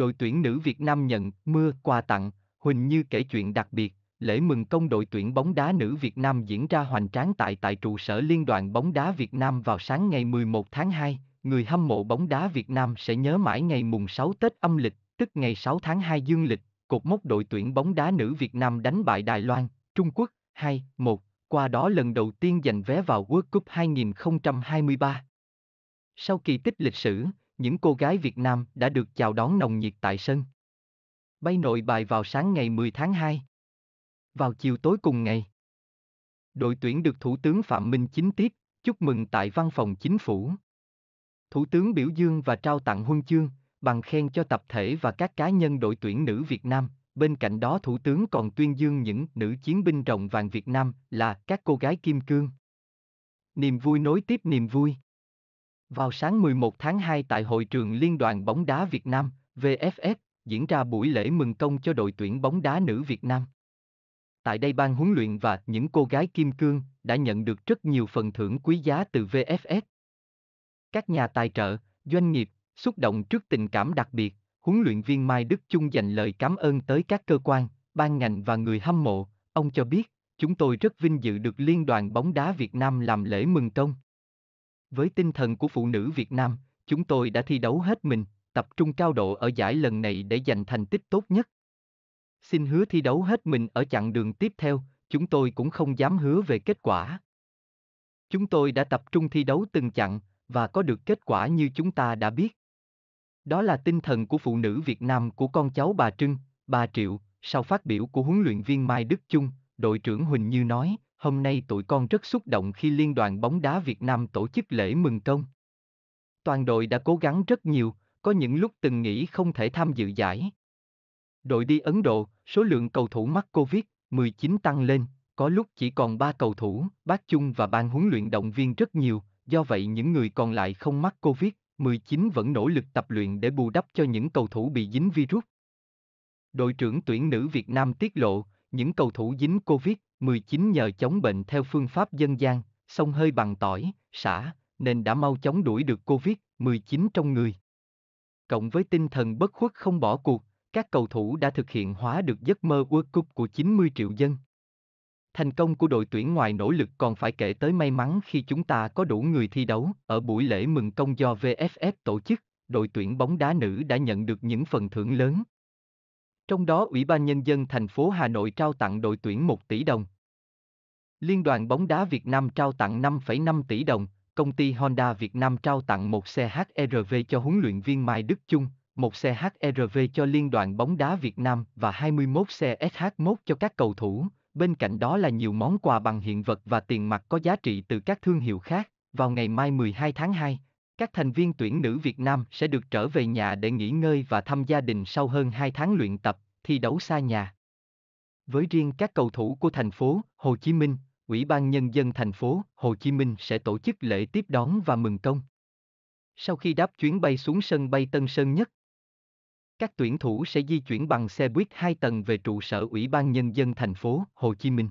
đội tuyển nữ Việt Nam nhận mưa quà tặng, Huỳnh Như kể chuyện đặc biệt, lễ mừng công đội tuyển bóng đá nữ Việt Nam diễn ra hoành tráng tại tại trụ sở Liên đoàn bóng đá Việt Nam vào sáng ngày 11 tháng 2. Người hâm mộ bóng đá Việt Nam sẽ nhớ mãi ngày mùng 6 Tết âm lịch, tức ngày 6 tháng 2 dương lịch, cột mốc đội tuyển bóng đá nữ Việt Nam đánh bại Đài Loan, Trung Quốc 2-1, qua đó lần đầu tiên giành vé vào World Cup 2023. Sau kỳ tích lịch sử, những cô gái Việt Nam đã được chào đón nồng nhiệt tại sân. Bay nội bài vào sáng ngày 10 tháng 2. Vào chiều tối cùng ngày, đội tuyển được Thủ tướng Phạm Minh Chính tiếp, chúc mừng tại văn phòng chính phủ. Thủ tướng biểu dương và trao tặng huân chương, bằng khen cho tập thể và các cá nhân đội tuyển nữ Việt Nam. Bên cạnh đó Thủ tướng còn tuyên dương những nữ chiến binh rồng vàng Việt Nam là các cô gái kim cương. Niềm vui nối tiếp niềm vui. Vào sáng 11 tháng 2 tại hội trường Liên đoàn bóng đá Việt Nam, VFF, diễn ra buổi lễ mừng công cho đội tuyển bóng đá nữ Việt Nam. Tại đây ban huấn luyện và những cô gái kim cương đã nhận được rất nhiều phần thưởng quý giá từ VFF. Các nhà tài trợ, doanh nghiệp, xúc động trước tình cảm đặc biệt, huấn luyện viên Mai Đức Chung dành lời cảm ơn tới các cơ quan, ban ngành và người hâm mộ. Ông cho biết, chúng tôi rất vinh dự được Liên đoàn bóng đá Việt Nam làm lễ mừng công. Với tinh thần của phụ nữ Việt Nam, chúng tôi đã thi đấu hết mình, tập trung cao độ ở giải lần này để giành thành tích tốt nhất. Xin hứa thi đấu hết mình ở chặng đường tiếp theo, chúng tôi cũng không dám hứa về kết quả. Chúng tôi đã tập trung thi đấu từng chặng và có được kết quả như chúng ta đã biết. Đó là tinh thần của phụ nữ Việt Nam của con cháu bà Trưng, bà Triệu, sau phát biểu của huấn luyện viên Mai Đức Chung, đội trưởng Huỳnh Như nói, Hôm nay tụi con rất xúc động khi Liên đoàn bóng đá Việt Nam tổ chức lễ mừng công. Toàn đội đã cố gắng rất nhiều, có những lúc từng nghĩ không thể tham dự giải. Đội đi Ấn Độ, số lượng cầu thủ mắc Covid-19 tăng lên, có lúc chỉ còn 3 cầu thủ, bác chung và ban huấn luyện động viên rất nhiều, do vậy những người còn lại không mắc Covid-19 vẫn nỗ lực tập luyện để bù đắp cho những cầu thủ bị dính virus. Đội trưởng tuyển nữ Việt Nam tiết lộ, những cầu thủ dính Covid 19 nhờ chống bệnh theo phương pháp dân gian, sông hơi bằng tỏi, xả, nên đã mau chóng đuổi được Covid-19 trong người. Cộng với tinh thần bất khuất không bỏ cuộc, các cầu thủ đã thực hiện hóa được giấc mơ World Cup của 90 triệu dân. Thành công của đội tuyển ngoài nỗ lực còn phải kể tới may mắn khi chúng ta có đủ người thi đấu. Ở buổi lễ mừng công do VFF tổ chức, đội tuyển bóng đá nữ đã nhận được những phần thưởng lớn, trong đó Ủy ban Nhân dân thành phố Hà Nội trao tặng đội tuyển 1 tỷ đồng. Liên đoàn bóng đá Việt Nam trao tặng 5,5 tỷ đồng, công ty Honda Việt Nam trao tặng một xe HRV cho huấn luyện viên Mai Đức Chung, một xe HRV cho Liên đoàn bóng đá Việt Nam và 21 xe SH1 cho các cầu thủ. Bên cạnh đó là nhiều món quà bằng hiện vật và tiền mặt có giá trị từ các thương hiệu khác. Vào ngày mai 12 tháng 2, các thành viên tuyển nữ Việt Nam sẽ được trở về nhà để nghỉ ngơi và thăm gia đình sau hơn 2 tháng luyện tập, thi đấu xa nhà. Với riêng các cầu thủ của thành phố Hồ Chí Minh, Ủy ban Nhân dân thành phố Hồ Chí Minh sẽ tổ chức lễ tiếp đón và mừng công. Sau khi đáp chuyến bay xuống sân bay Tân Sơn Nhất, các tuyển thủ sẽ di chuyển bằng xe buýt 2 tầng về trụ sở Ủy ban Nhân dân thành phố Hồ Chí Minh.